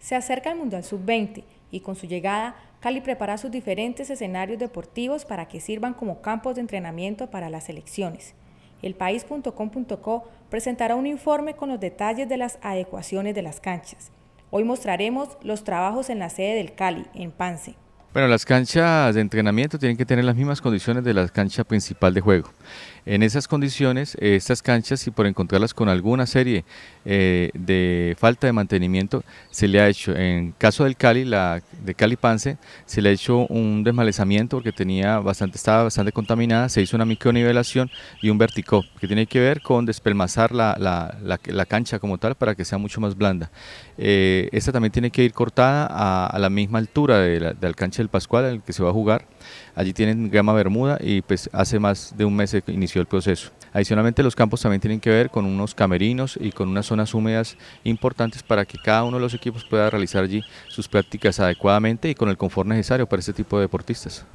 Se acerca el Mundial Sub-20 y con su llegada, Cali prepara sus diferentes escenarios deportivos para que sirvan como campos de entrenamiento para las selecciones. Elpaís.com.co presentará un informe con los detalles de las adecuaciones de las canchas. Hoy mostraremos los trabajos en la sede del Cali, en Pance. Bueno, las canchas de entrenamiento tienen que tener las mismas condiciones de la cancha principal de juego. En esas condiciones, eh, estas canchas, si por encontrarlas con alguna serie eh, de falta de mantenimiento, se le ha hecho, en caso del Cali, la de Cali Pance, se le ha hecho un desmalezamiento porque tenía bastante, estaba bastante contaminada, se hizo una micronivelación y un verticó que tiene que ver con despelmazar la, la, la, cancha como tal para que sea mucho más blanda. Eh, esta también tiene que ir cortada a, la misma altura del cancha del Pascual, en el que se va a jugar. Allí tienen gama bermuda y pues hace más de un mes que inició el proceso. Adicionalmente los campos también tienen que ver con unos camerinos y con unas zonas húmedas importantes para que cada uno de los equipos pueda realizar allí sus prácticas adecuadamente y con el confort necesario para este tipo de deportistas.